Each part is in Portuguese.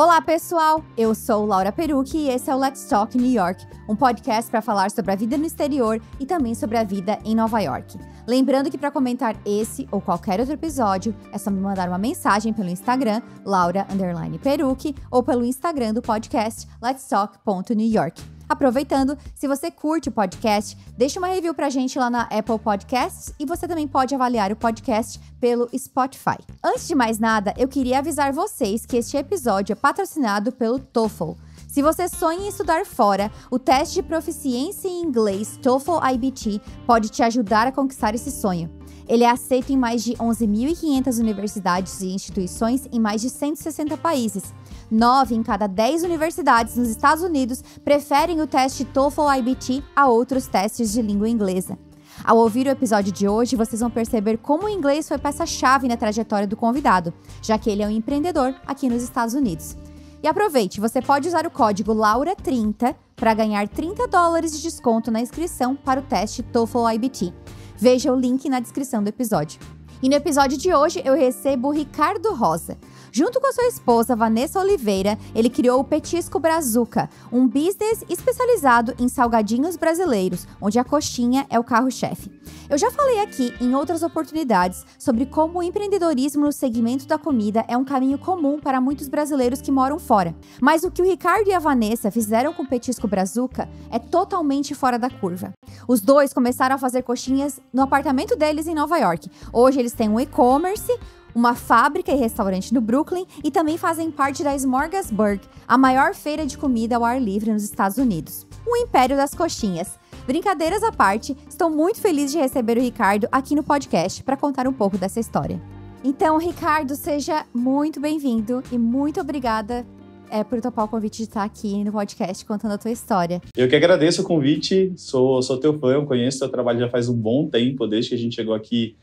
Olá, pessoal! Eu sou Laura Perucchi e esse é o Let's Talk New York, um podcast para falar sobre a vida no exterior e também sobre a vida em Nova York. Lembrando que para comentar esse ou qualquer outro episódio, é só me mandar uma mensagem pelo Instagram, laura_perucchi, ou pelo Instagram do podcast letstalk.newyork. Aproveitando, se você curte o podcast, deixa uma review pra gente lá na Apple Podcasts e você também pode avaliar o podcast pelo Spotify. Antes de mais nada, eu queria avisar vocês que este episódio é patrocinado pelo TOEFL. Se você sonha em estudar fora, o teste de proficiência em inglês TOEFL IBT pode te ajudar a conquistar esse sonho. Ele é aceito em mais de 11.500 universidades e instituições em mais de 160 países. Nove em cada dez universidades nos Estados Unidos preferem o teste TOEFL IBT a outros testes de língua inglesa. Ao ouvir o episódio de hoje, vocês vão perceber como o inglês foi peça-chave na trajetória do convidado, já que ele é um empreendedor aqui nos Estados Unidos. E aproveite, você pode usar o código LAURA30 para ganhar 30 dólares de desconto na inscrição para o teste TOEFL IBT. Veja o link na descrição do episódio. E no episódio de hoje eu recebo o Ricardo Rosa, Junto com sua esposa Vanessa Oliveira, ele criou o Petisco Brazuca, um business especializado em salgadinhos brasileiros, onde a coxinha é o carro-chefe. Eu já falei aqui em outras oportunidades sobre como o empreendedorismo no segmento da comida é um caminho comum para muitos brasileiros que moram fora. Mas o que o Ricardo e a Vanessa fizeram com o Petisco Brazuca é totalmente fora da curva. Os dois começaram a fazer coxinhas no apartamento deles em Nova York. Hoje eles têm um e-commerce, uma fábrica e restaurante no Brooklyn e também fazem parte da Smorgasburg, a maior feira de comida ao ar livre nos Estados Unidos. O Império das Coxinhas. Brincadeiras à parte, estou muito feliz de receber o Ricardo aqui no podcast para contar um pouco dessa história. Então, Ricardo, seja muito bem-vindo e muito obrigada é, por topar o convite de estar aqui no podcast contando a tua história. Eu que agradeço o convite, sou, sou teu fã, eu conheço teu trabalho já faz um bom tempo, desde que a gente chegou aqui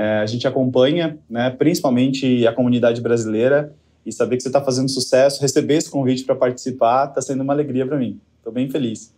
é, a gente acompanha, né, principalmente a comunidade brasileira, e saber que você está fazendo sucesso, receber esse convite para participar, está sendo uma alegria para mim. Estou bem feliz.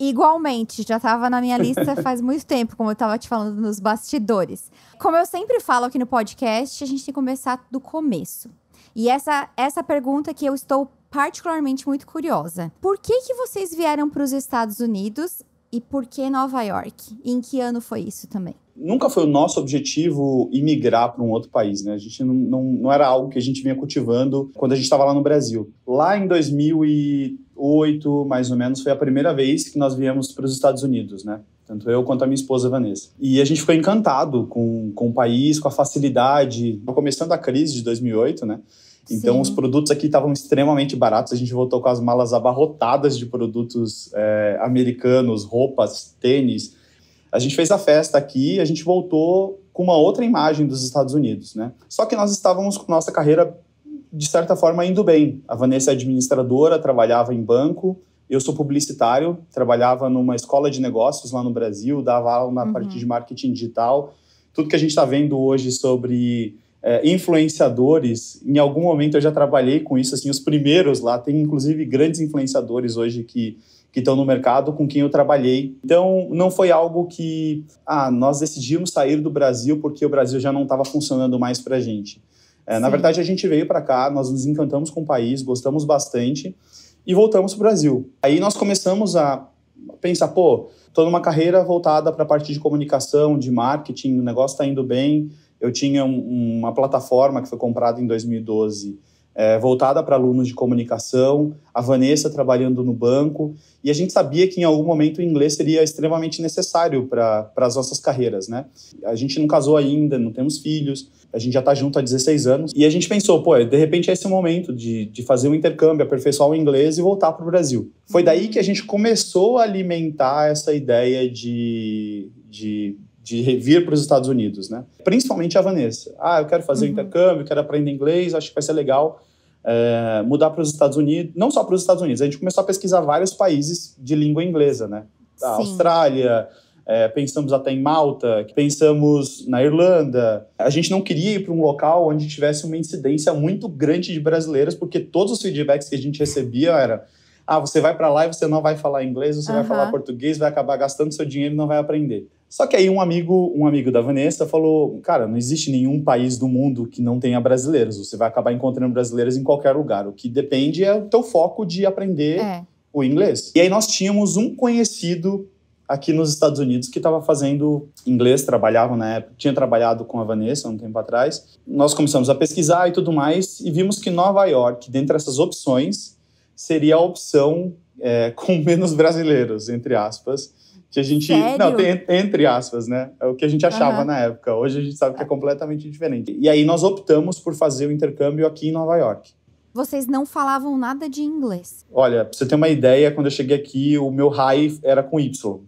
Igualmente, já estava na minha lista faz muito tempo, como eu estava te falando nos bastidores. Como eu sempre falo aqui no podcast, a gente tem que começar do começo. E essa, essa pergunta que eu estou particularmente muito curiosa. Por que, que vocês vieram para os Estados Unidos e por que Nova York? E em que ano foi isso também? Nunca foi o nosso objetivo imigrar para um outro país, né? A gente não, não, não era algo que a gente vinha cultivando quando a gente estava lá no Brasil. Lá em 2008, mais ou menos, foi a primeira vez que nós viemos para os Estados Unidos, né? tanto eu quanto a minha esposa Vanessa. E a gente ficou encantado com, com o país, com a facilidade. Começando a crise de 2008, né? Então, Sim. os produtos aqui estavam extremamente baratos. A gente voltou com as malas abarrotadas de produtos é, americanos, roupas, tênis. A gente fez a festa aqui, a gente voltou com uma outra imagem dos Estados Unidos, né? Só que nós estávamos com nossa carreira, de certa forma, indo bem. A Vanessa é administradora, trabalhava em banco. Eu sou publicitário, trabalhava numa escola de negócios lá no Brasil, dava aula na uhum. parte de marketing digital. Tudo que a gente está vendo hoje sobre é, influenciadores. Em algum momento eu já trabalhei com isso, assim, os primeiros lá. Tem, inclusive, grandes influenciadores hoje que que estão no mercado com quem eu trabalhei. Então, não foi algo que, ah, nós decidimos sair do Brasil porque o Brasil já não estava funcionando mais para a gente. É, na verdade, a gente veio para cá, nós nos encantamos com o país, gostamos bastante e voltamos para o Brasil. Aí nós começamos a pensar, pô, estou numa carreira voltada para a parte de comunicação, de marketing, o negócio está indo bem, eu tinha um, uma plataforma que foi comprada em 2012 é, voltada para alunos de comunicação, a Vanessa trabalhando no banco, e a gente sabia que em algum momento o inglês seria extremamente necessário para as nossas carreiras, né? A gente não casou ainda, não temos filhos, a gente já está junto há 16 anos, e a gente pensou, pô, de repente é esse o momento de, de fazer um intercâmbio, aperfeiçoar o inglês e voltar para o Brasil. Foi daí que a gente começou a alimentar essa ideia de, de de revir para os Estados Unidos, né? Principalmente a Vanessa. Ah, eu quero fazer uhum. intercâmbio, quero aprender inglês, acho que vai ser legal é, mudar para os Estados Unidos. Não só para os Estados Unidos, a gente começou a pesquisar vários países de língua inglesa, né? A Austrália, é, pensamos até em Malta, pensamos na Irlanda. A gente não queria ir para um local onde tivesse uma incidência muito grande de brasileiras, porque todos os feedbacks que a gente recebia era ah, você vai para lá e você não vai falar inglês, você uhum. vai falar português, vai acabar gastando seu dinheiro e não vai aprender. Só que aí um amigo, um amigo da Vanessa falou: "Cara, não existe nenhum país do mundo que não tenha brasileiros. Você vai acabar encontrando brasileiros em qualquer lugar. O que depende é o teu foco de aprender é. o inglês". E aí nós tínhamos um conhecido aqui nos Estados Unidos que estava fazendo inglês, trabalhava na época, tinha trabalhado com a Vanessa um tempo atrás. Nós começamos a pesquisar e tudo mais e vimos que Nova York, dentre essas opções, seria a opção é, com menos brasileiros, entre aspas. Que a gente. Sério? Não, tem, entre aspas, né? É o que a gente achava uhum. na época. Hoje a gente sabe que é tá. completamente diferente. E aí nós optamos por fazer o intercâmbio aqui em Nova York. Vocês não falavam nada de inglês? Olha, pra você ter uma ideia, quando eu cheguei aqui, o meu high era com Y.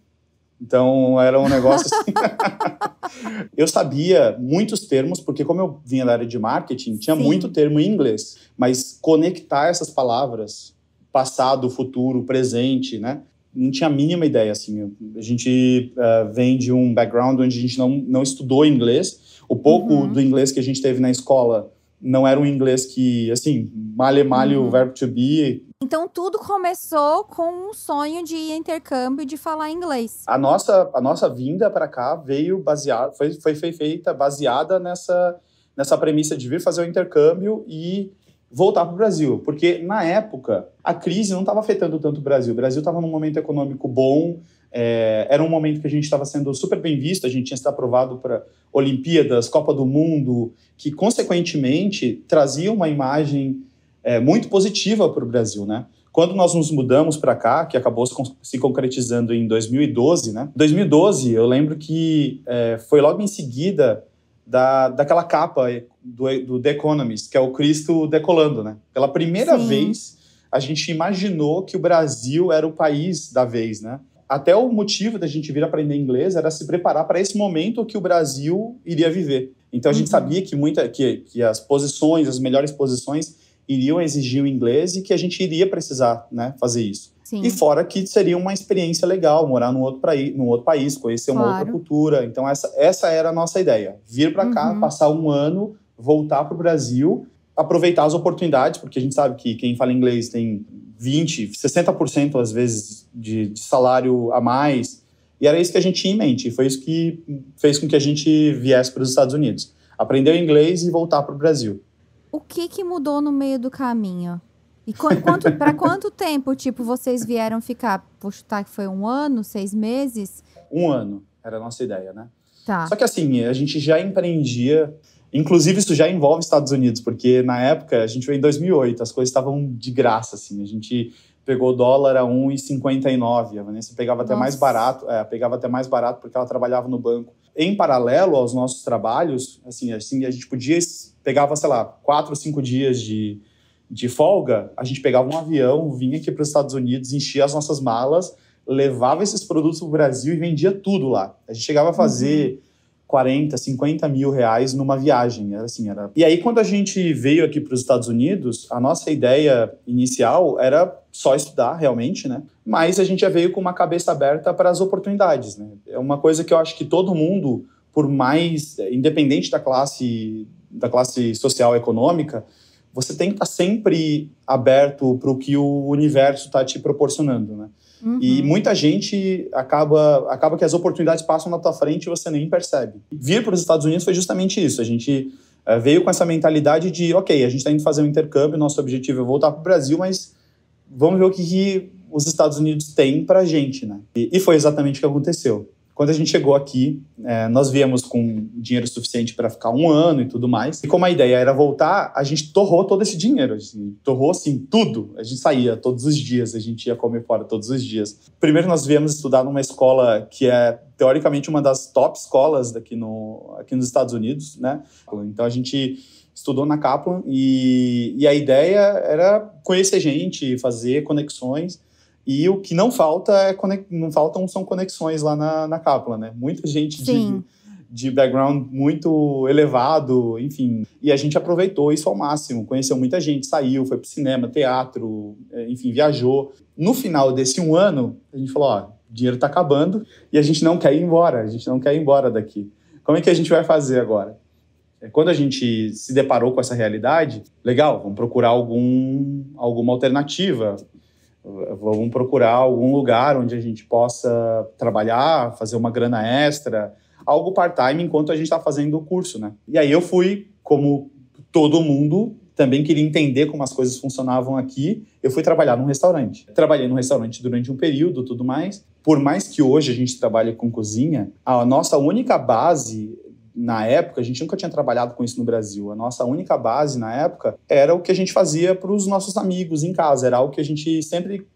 Então era um negócio assim. eu sabia muitos termos, porque como eu vinha da área de marketing, tinha Sim. muito termo em inglês, mas conectar essas palavras passado, futuro, presente, né? Não tinha a mínima ideia, assim. A gente uh, vem de um background onde a gente não, não estudou inglês. O pouco uhum. do inglês que a gente teve na escola não era um inglês que, assim, malhe malhe uhum. o verbo to be. Então tudo começou com um sonho de ir intercâmbio e de falar inglês. A nossa, a nossa vinda para cá veio baseada, foi, foi feita baseada nessa, nessa premissa de vir fazer o intercâmbio e voltar para o Brasil, porque na época a crise não estava afetando tanto o Brasil. O Brasil estava num momento econômico bom, é, era um momento que a gente estava sendo super bem visto, a gente tinha sido aprovado para Olimpíadas, Copa do Mundo, que consequentemente trazia uma imagem é, muito positiva para o Brasil, né? Quando nós nos mudamos para cá, que acabou se concretizando em 2012, né? 2012, eu lembro que é, foi logo em seguida da, daquela capa do, do The Economist, que é o Cristo decolando, né? Pela primeira Sim. vez, a gente imaginou que o Brasil era o país da vez, né? Até o motivo da gente vir aprender inglês era se preparar para esse momento que o Brasil iria viver. Então a gente uhum. sabia que muita que, que as posições, as melhores posições iriam exigir o inglês e que a gente iria precisar, né, fazer isso. Sim. E fora que seria uma experiência legal morar num outro, praí, num outro país, conhecer claro. uma outra cultura. Então, essa, essa era a nossa ideia: vir para uhum. cá, passar um ano, voltar para o Brasil, aproveitar as oportunidades, porque a gente sabe que quem fala inglês tem 20%, 60% às vezes de, de salário a mais. E era isso que a gente tinha em mente. foi isso que fez com que a gente viesse para os Estados Unidos. Aprender inglês e voltar para o Brasil. O que, que mudou no meio do caminho? E quanto, para quanto tempo, tipo, vocês vieram ficar? Vou chutar que foi um ano, seis meses? Um ano, era a nossa ideia, né? Tá. Só que assim, a gente já empreendia. Inclusive, isso já envolve Estados Unidos, porque na época, a gente veio em 2008, as coisas estavam de graça, assim. A gente pegou dólar a 1,59. A Vanessa pegava Nossa. até mais barato, é, pegava até mais barato porque ela trabalhava no banco. Em paralelo aos nossos trabalhos, assim, assim a gente podia pegava, sei lá, quatro, cinco dias de de folga, a gente pegava um avião, vinha aqui para os Estados Unidos, enchia as nossas malas, levava esses produtos para o Brasil e vendia tudo lá. A gente chegava a uhum. fazer uhum. 40, 50 mil reais numa viagem. Era assim, era... E aí, quando a gente veio aqui para os Estados Unidos, a nossa ideia inicial era só estudar, realmente, né? Mas a gente já veio com uma cabeça aberta para as oportunidades, né? É uma coisa que eu acho que todo mundo, por mais... Eh, independente da classe, da classe social econômica, você tem que estar tá sempre aberto para o que o universo está te proporcionando, né? Uhum. E muita gente acaba, acaba que as oportunidades passam na tua frente e você nem percebe. Vir para os Estados Unidos foi justamente isso. A gente uh, veio com essa mentalidade de, ok, a gente está indo fazer um intercâmbio, nosso objetivo é voltar para o Brasil, mas vamos ver o que, que os Estados Unidos têm para a gente, né? E, e foi exatamente o que aconteceu. Quando a gente chegou aqui, é, nós viemos com dinheiro suficiente para ficar um ano e tudo mais. E como a ideia era voltar, a gente torrou todo esse dinheiro. Assim, torrou, assim, tudo. A gente saía todos os dias, a gente ia comer fora todos os dias. Primeiro, nós viemos estudar numa escola que é, teoricamente, uma das top escolas daqui no, aqui nos Estados Unidos, né? Então, a gente estudou na Kaplan e, e a ideia era conhecer gente, fazer conexões. E o que não falta é não faltam são conexões lá na, na Kaplan, né? Muita gente de, de background muito elevado, enfim. E a gente aproveitou isso ao máximo. Conheceu muita gente, saiu, foi pro cinema, teatro, é, enfim, viajou. No final desse um ano, a gente falou: ó, o dinheiro tá acabando e a gente não quer ir embora, a gente não quer ir embora daqui. Como é que a gente vai fazer agora? É, quando a gente se deparou com essa realidade, legal, vamos procurar algum, alguma alternativa vamos procurar algum lugar onde a gente possa trabalhar, fazer uma grana extra, algo part-time enquanto a gente está fazendo o curso, né? E aí eu fui, como todo mundo, também queria entender como as coisas funcionavam aqui, eu fui trabalhar num restaurante. Trabalhei num restaurante durante um período, tudo mais. Por mais que hoje a gente trabalhe com cozinha, a nossa única base na época, a gente nunca tinha trabalhado com isso no Brasil. A nossa única base na época era o que a gente fazia para os nossos amigos em casa. Era algo que a gente sempre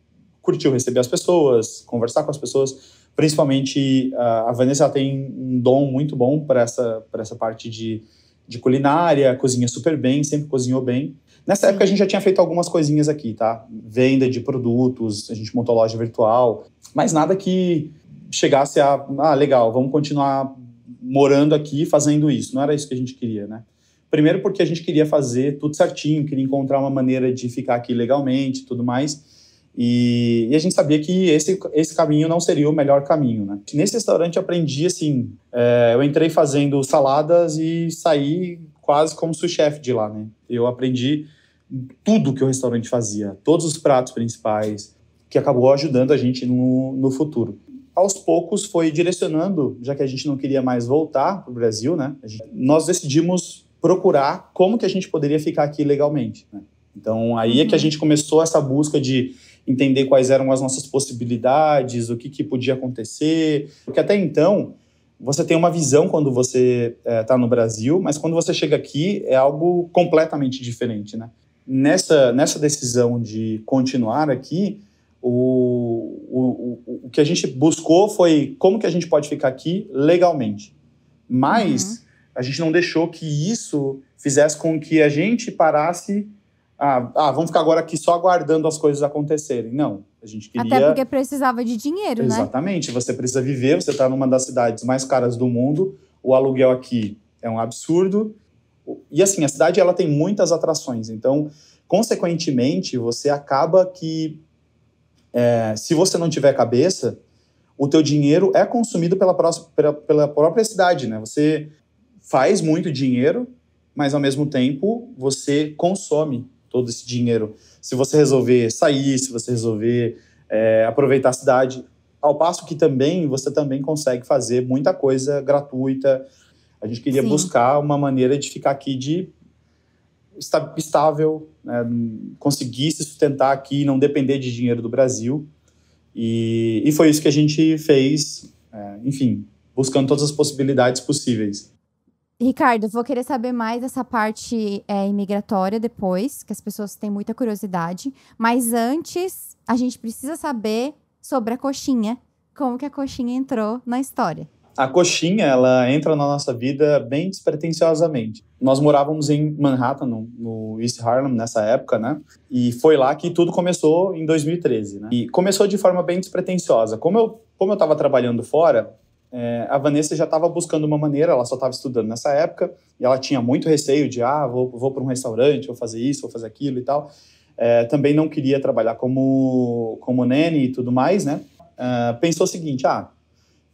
curtiu receber as pessoas, conversar com as pessoas. Principalmente a Vanessa tem um dom muito bom para essa, essa parte de, de culinária, cozinha super bem, sempre cozinhou bem. Nessa época a gente já tinha feito algumas coisinhas aqui, tá? Venda de produtos, a gente montou loja virtual, mas nada que chegasse a, ah, legal, vamos continuar morando aqui fazendo isso. Não era isso que a gente queria, né? Primeiro porque a gente queria fazer tudo certinho, queria encontrar uma maneira de ficar aqui legalmente, tudo mais. E, e a gente sabia que esse, esse caminho não seria o melhor caminho, né? Nesse restaurante eu aprendi assim, é, eu entrei fazendo saladas e saí quase como sous chefe de lá, né? Eu aprendi tudo que o restaurante fazia, todos os pratos principais, que acabou ajudando a gente no, no futuro aos poucos foi direcionando, já que a gente não queria mais voltar para o Brasil, né? Gente, nós decidimos procurar como que a gente poderia ficar aqui legalmente. Né? Então aí é que a uhum. gente começou essa busca de entender quais eram as nossas possibilidades, o que, que podia acontecer, porque até então você tem uma visão quando você está eh, é, no Brasil, mas quando você chega aqui é algo completamente diferente, né? Nessa, nessa decisão de continuar aqui, o, o, o que a gente buscou foi como que a gente pode ficar aqui legalmente. Mas uhum. a gente não deixou que isso fizesse com que a gente parasse. Ah, ah, vamos ficar agora aqui só aguardando as coisas acontecerem. Não, a gente queria... Até porque precisava de dinheiro, Exatamente. né? Exatamente, você precisa viver, você está numa das cidades mais caras do mundo, o aluguel aqui é um absurdo. E assim, a cidade ela tem muitas atrações, então, consequentemente, você acaba que é, se você não tiver cabeça, o teu dinheiro é consumido pela, pela, pela própria cidade, né? Você faz muito dinheiro, mas ao mesmo tempo você consome todo esse dinheiro. Se você resolver sair, se você resolver é, aproveitar a cidade, ao passo que também você também consegue fazer muita coisa gratuita. A gente queria Sim. buscar uma maneira de ficar aqui de estável, né, conseguir se sustentar aqui e não depender de dinheiro do Brasil. E, e foi isso que a gente fez, é, enfim, buscando todas as possibilidades possíveis. Ricardo, vou querer saber mais dessa parte é, imigratória depois, que as pessoas têm muita curiosidade. Mas antes, a gente precisa saber sobre a coxinha, como que a coxinha entrou na história. A coxinha, ela entra na nossa vida bem despretensiosamente. Nós morávamos em Manhattan, no, no, East Harlem, nessa época, né? E foi lá que tudo começou em 2013, né? E começou de forma bem despretensiosa. Como eu como eu estava trabalhando fora, é, a Vanessa já estava buscando uma maneira, ela só estava estudando nessa época, e ela tinha muito receio de, ah, vou, vou para um restaurante, vou fazer isso, vou fazer aquilo e tal. É, também não queria trabalhar como, como nene e tudo mais, né? É, pensou o seguinte, ah,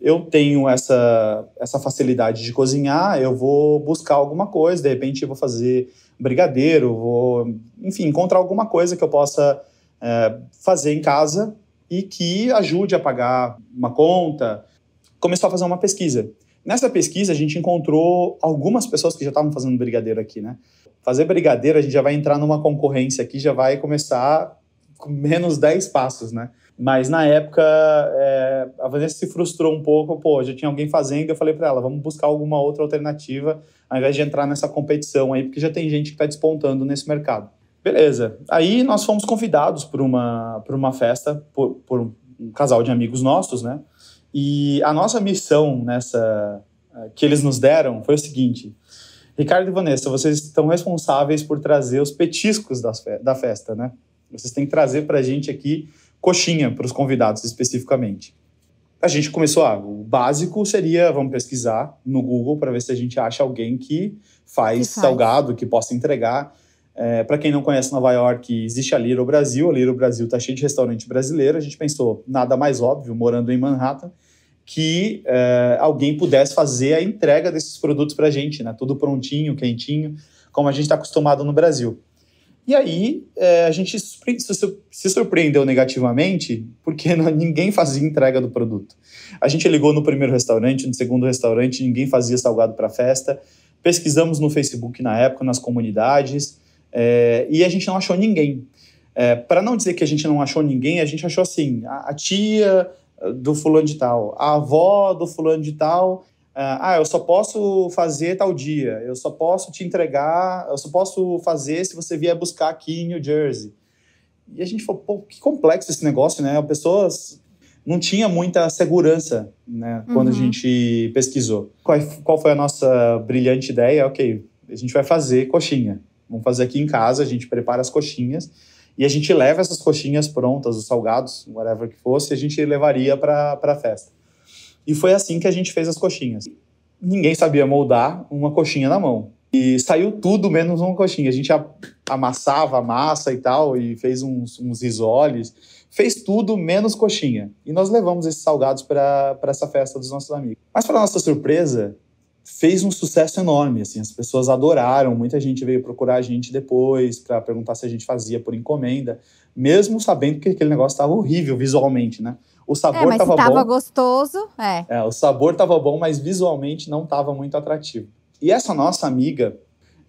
eu tenho essa, essa facilidade de cozinhar, eu vou buscar alguma coisa, de repente eu vou fazer brigadeiro, vou, enfim, encontrar alguma coisa que eu possa é, fazer em casa e que ajude a pagar uma conta. Começou a fazer uma pesquisa. Nessa pesquisa, a gente encontrou algumas pessoas que já estavam fazendo brigadeiro aqui, né? Fazer brigadeiro, a gente já vai entrar numa concorrência aqui, já vai começar com menos 10 passos, né? Mas na época, é, a Vanessa se frustrou um pouco, pô, já tinha alguém fazendo, eu falei para ela, vamos buscar alguma outra alternativa, ao invés de entrar nessa competição aí, porque já tem gente que está despontando nesse mercado. Beleza. Aí nós fomos convidados por uma, uma festa, por, por um casal de amigos nossos, né? E a nossa missão nessa é, que eles nos deram foi o seguinte: Ricardo e Vanessa, vocês estão responsáveis por trazer os petiscos das, da festa, né? Vocês têm que trazer para a gente aqui coxinha para os convidados especificamente. A gente começou a. Ah, o básico seria, vamos pesquisar no Google para ver se a gente acha alguém que faz, que faz. salgado, que possa entregar. É, para quem não conhece Nova York, existe a Lira Brasil. A Lira Brasil está cheia de restaurante brasileiro. A gente pensou, nada mais óbvio, morando em Manhattan, que é, alguém pudesse fazer a entrega desses produtos para a gente, né? Tudo prontinho, quentinho, como a gente está acostumado no Brasil. E aí é, a gente se surpreendeu negativamente porque ninguém fazia entrega do produto. A gente ligou no primeiro restaurante, no segundo restaurante, ninguém fazia salgado para festa. Pesquisamos no Facebook na época, nas comunidades, é, e a gente não achou ninguém. É, para não dizer que a gente não achou ninguém, a gente achou assim: a, a tia do fulano de tal, a avó do fulano de tal ah, eu só posso fazer tal dia, eu só posso te entregar, eu só posso fazer se você vier buscar aqui em New Jersey. E a gente falou, pô, que complexo esse negócio, né? As pessoas não tinha muita segurança, né, uhum. quando a uhum. gente pesquisou. Qual, é, qual foi a nossa brilhante ideia? Ok, a gente vai fazer coxinha. Vamos fazer aqui em casa, a gente prepara as coxinhas e a gente leva essas coxinhas prontas, os salgados, whatever que fosse, a gente levaria para a festa. E foi assim que a gente fez as coxinhas. Ninguém sabia moldar uma coxinha na mão. E saiu tudo menos uma coxinha. A gente amassava a massa e tal, e fez uns, uns risoles. Fez tudo menos coxinha. E nós levamos esses salgados para essa festa dos nossos amigos. Mas, para nossa surpresa, fez um sucesso enorme, assim, as pessoas adoraram, muita gente veio procurar a gente depois para perguntar se a gente fazia por encomenda, mesmo sabendo que aquele negócio estava horrível visualmente, né? O sabor é, tava, tava bom. gostoso, é. é. O sabor tava bom, mas visualmente não tava muito atrativo. E essa nossa amiga,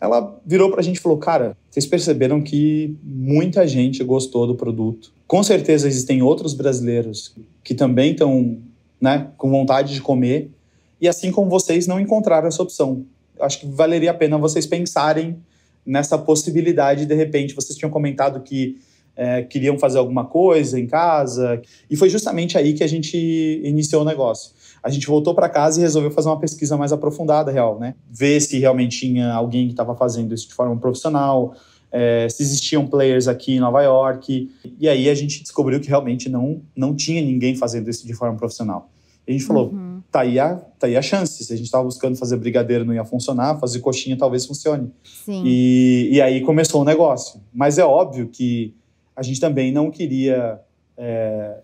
ela virou pra gente e falou: Cara, vocês perceberam que muita gente gostou do produto. Com certeza existem outros brasileiros que também estão né, com vontade de comer. E assim como vocês não encontraram essa opção. Acho que valeria a pena vocês pensarem nessa possibilidade, de repente, vocês tinham comentado que é, queriam fazer alguma coisa em casa. E foi justamente aí que a gente iniciou o negócio. A gente voltou para casa e resolveu fazer uma pesquisa mais aprofundada, real, né? Ver se realmente tinha alguém que estava fazendo isso de forma profissional, é, se existiam players aqui em Nova York. E aí a gente descobriu que realmente não, não tinha ninguém fazendo isso de forma profissional. E a gente falou, uhum. tá, aí a, tá aí a chance. Se a gente estava buscando fazer brigadeiro não ia funcionar, fazer coxinha talvez funcione. Sim. E, e aí começou o negócio. Mas é óbvio que a gente também não queria é,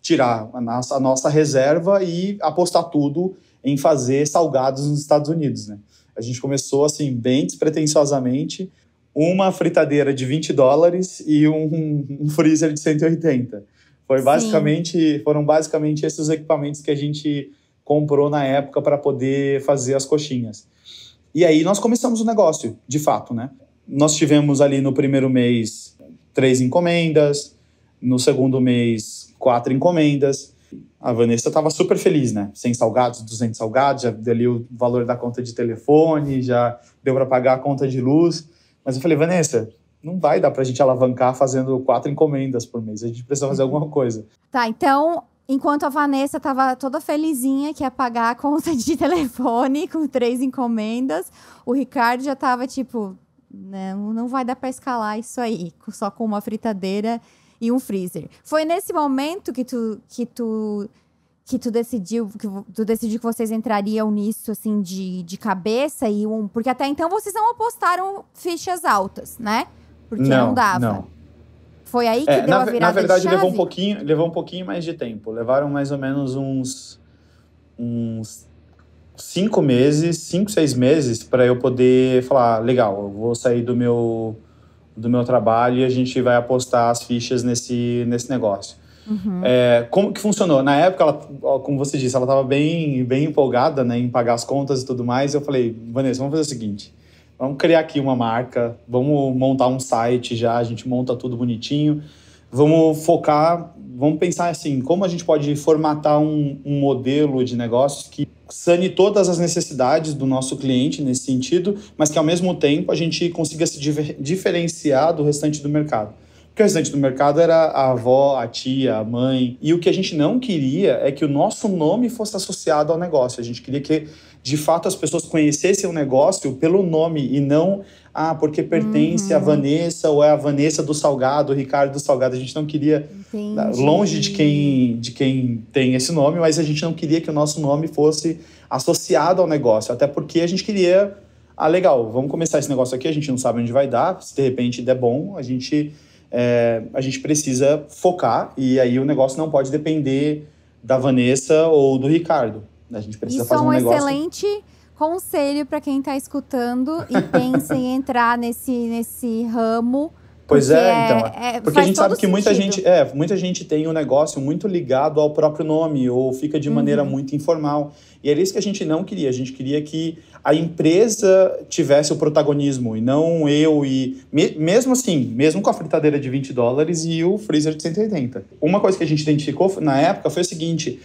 tirar a nossa, a nossa reserva e apostar tudo em fazer salgados nos Estados Unidos, né? A gente começou assim bem despretensiosamente, uma fritadeira de 20 dólares e um, um freezer de 180. Foi basicamente, foram basicamente esses equipamentos que a gente comprou na época para poder fazer as coxinhas. E aí nós começamos o negócio, de fato, né? Nós tivemos ali no primeiro mês três encomendas, no segundo mês, quatro encomendas. A Vanessa estava super feliz, né? 100 salgados, 200 salgados, já deu ali o valor da conta de telefone, já deu para pagar a conta de luz. Mas eu falei, Vanessa, não vai dar para a gente alavancar fazendo quatro encomendas por mês. A gente precisa fazer alguma coisa. Tá, então, enquanto a Vanessa estava toda felizinha que ia pagar a conta de telefone com três encomendas, o Ricardo já estava tipo, não, né? não vai dar para escalar isso aí, só com uma fritadeira e um freezer. Foi nesse momento que tu que tu que tu decidiu que tu decidiu que vocês entrariam nisso assim de, de cabeça e um, porque até então vocês não apostaram fichas altas, né? Porque não, não dava. Não. Foi aí que é, deu na, a virada Na verdade, levou um pouquinho, levou um pouquinho mais de tempo. Levaram mais ou menos uns uns cinco meses, cinco, seis meses, para eu poder falar, legal, eu vou sair do meu, do meu trabalho e a gente vai apostar as fichas nesse, nesse negócio. Uhum. É, como que funcionou? Na época, ela, como você disse, ela estava bem, bem empolgada né, em pagar as contas e tudo mais. Eu falei, Vanessa, vamos fazer o seguinte: vamos criar aqui uma marca, vamos montar um site já, a gente monta tudo bonitinho, vamos focar vamos pensar assim, como a gente pode formatar um, um modelo de negócio que sane todas as necessidades do nosso cliente nesse sentido, mas que ao mesmo tempo a gente consiga se diferenciar do restante do mercado. Porque o restante do mercado era a avó, a tia, a mãe. E o que a gente não queria é que o nosso nome fosse associado ao negócio. A gente queria que de fato as pessoas conhecessem o negócio pelo nome e não ah, porque pertence uhum. a Vanessa ou é a Vanessa do Salgado, o Ricardo do Salgado. A gente não queria ah, Entendi. longe de quem de quem tem esse nome, mas a gente não queria que o nosso nome fosse associado ao negócio, até porque a gente queria ah, legal, vamos começar esse negócio aqui, a gente não sabe onde vai dar, se de repente der bom, a gente é, a gente precisa focar e aí o negócio não pode depender da Vanessa ou do Ricardo. A gente precisa Isso é fazer um, é um negócio... excelente conselho para quem está escutando e pensa em entrar nesse, nesse ramo. Pois é, então. É, é, porque a gente sabe que muita gente, é, muita gente tem um negócio muito ligado ao próprio nome ou fica de uhum. maneira muito informal. E era isso que a gente não queria. A gente queria que a empresa tivesse o protagonismo e não eu e. Me, mesmo assim, mesmo com a fritadeira de 20 dólares e o freezer de 180. Uma coisa que a gente identificou na época foi o seguinte: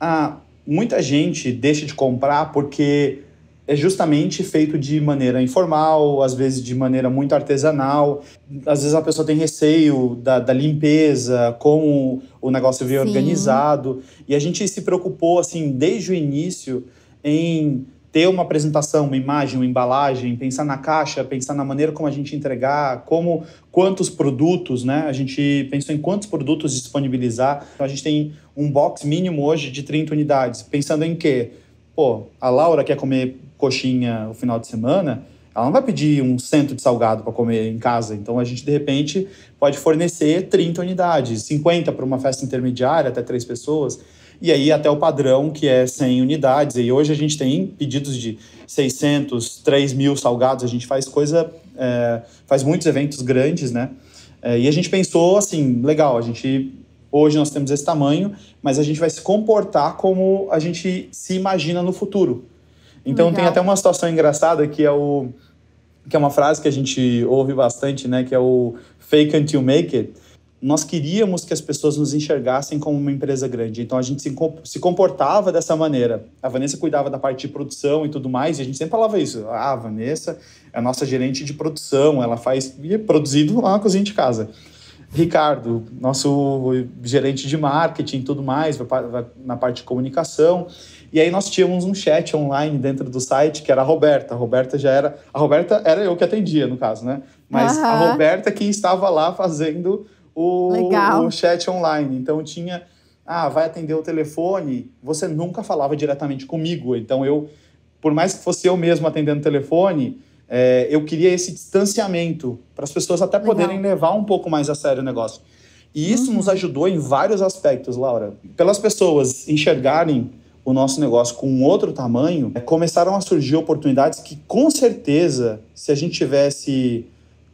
a muita gente deixa de comprar porque é justamente feito de maneira informal, às vezes de maneira muito artesanal. Às vezes a pessoa tem receio da, da limpeza, como o negócio veio Sim. organizado. E a gente se preocupou, assim, desde o início em ter uma apresentação, uma imagem, uma embalagem, pensar na caixa, pensar na maneira como a gente entregar, como quantos produtos, né? A gente pensou em quantos produtos disponibilizar. Então, a gente tem um box mínimo hoje de 30 unidades, pensando em que, pô, a Laura quer comer coxinha o final de semana, ela não vai pedir um cento de salgado para comer em casa. Então a gente, de repente, pode fornecer 30 unidades, 50 para uma festa intermediária, até três pessoas. E aí até o padrão, que é 100 unidades. E hoje a gente tem pedidos de 600, 3 mil salgados. A gente faz coisa, é, faz muitos eventos grandes, né? É, e a gente pensou assim, legal, a gente Hoje nós temos esse tamanho, mas a gente vai se comportar como a gente se imagina no futuro. Então Legal. tem até uma situação engraçada que é o que é uma frase que a gente ouve bastante, né, que é o fake until make it. Nós queríamos que as pessoas nos enxergassem como uma empresa grande, então a gente se, comportava dessa maneira. A Vanessa cuidava da parte de produção e tudo mais, e a gente sempre falava isso. Ah, a Vanessa é a nossa gerente de produção, ela faz é produzido lá na cozinha de casa. Ricardo, nosso gerente de marketing e tudo mais, na parte de comunicação. E aí nós tínhamos um chat online dentro do site que era a Roberta. A Roberta já era. A Roberta era eu que atendia, no caso, né? Mas a Roberta que estava lá fazendo o, o chat online. Então tinha. Ah, vai atender o telefone. Você nunca falava diretamente comigo. Então eu, por mais que fosse eu mesmo atendendo o telefone, é, eu queria esse distanciamento para as pessoas até Legal. poderem levar um pouco mais a sério o negócio. E isso uhum. nos ajudou em vários aspectos, Laura. Pelas pessoas enxergarem o nosso negócio com um outro tamanho, é, começaram a surgir oportunidades que, com certeza, se a gente tivesse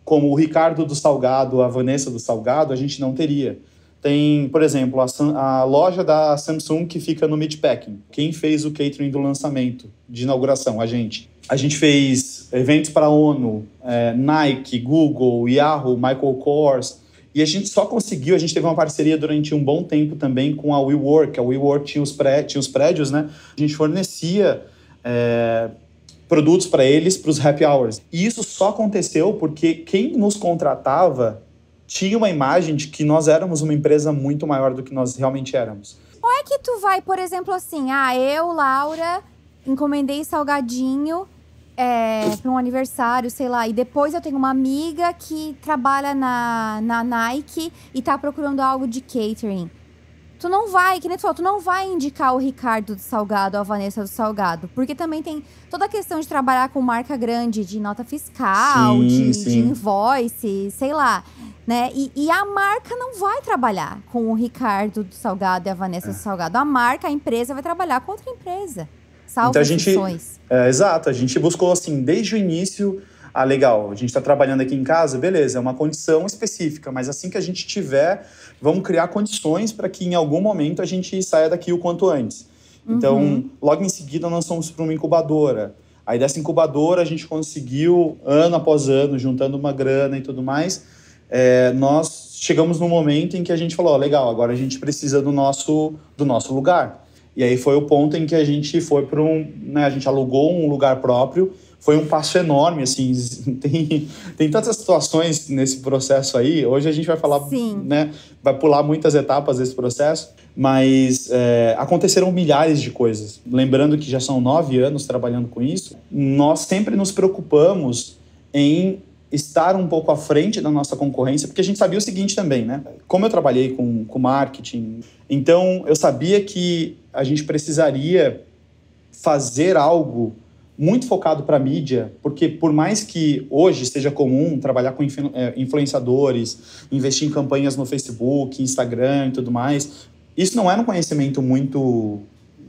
como o Ricardo do Salgado, a Vanessa do Salgado, a gente não teria. Tem, por exemplo, a, a loja da Samsung que fica no Midpacking. Quem fez o catering do lançamento, de inauguração? A gente. A gente fez eventos, para a ONU, é, Nike, Google, Yahoo, Michael Kors. E a gente só conseguiu, a gente teve uma parceria durante um bom tempo também com a WeWork. A WeWork tinha os, pré, tinha os prédios, né? A gente fornecia é, produtos para eles, para os happy hours. E isso só aconteceu porque quem nos contratava tinha uma imagem de que nós éramos uma empresa muito maior do que nós realmente éramos. Ou é que tu vai, por exemplo, assim, ah, eu, Laura, encomendei salgadinho é, para um aniversário, sei lá. E depois eu tenho uma amiga que trabalha na, na Nike e tá procurando algo de catering. Tu não vai, que nem tu falou, tu não vai indicar o Ricardo do Salgado, a Vanessa do Salgado. Porque também tem toda a questão de trabalhar com marca grande, de nota fiscal, sim, de, sim. de invoice, sei lá. Né? E, e, a marca não vai trabalhar com o Ricardo do Salgado e a Vanessa é. do Salgado. A marca, a empresa, vai trabalhar com outra empresa então a gente, é, exato, a gente buscou assim desde o início. Ah, legal, a gente está trabalhando aqui em casa, beleza, é uma condição específica, mas assim que a gente tiver, vamos criar condições para que em algum momento a gente saia daqui o quanto antes. Então, uhum. logo em seguida, nós fomos para uma incubadora. Aí dessa incubadora a gente conseguiu, ano após ano, juntando uma grana e tudo mais, é, nós chegamos num momento em que a gente falou, oh, legal, agora a gente precisa do nosso, do nosso lugar. E aí foi o ponto em que a gente foi para um, né, a gente alugou um lugar próprio. Foi um passo enorme, assim, tem, tem tantas situações nesse processo aí. Hoje a gente vai falar, Sim. né, vai pular muitas etapas desse processo, mas é, aconteceram milhares de coisas. Lembrando que já são nove anos trabalhando com isso, nós sempre nos preocupamos em estar um pouco à frente da nossa concorrência, porque a gente sabia o seguinte também, né? Como eu trabalhei com, com marketing, então eu sabia que a gente precisaria fazer algo muito focado para mídia, porque por mais que hoje seja comum trabalhar com influ eh, influenciadores, investir em campanhas no Facebook, Instagram e tudo mais, isso não era um conhecimento muito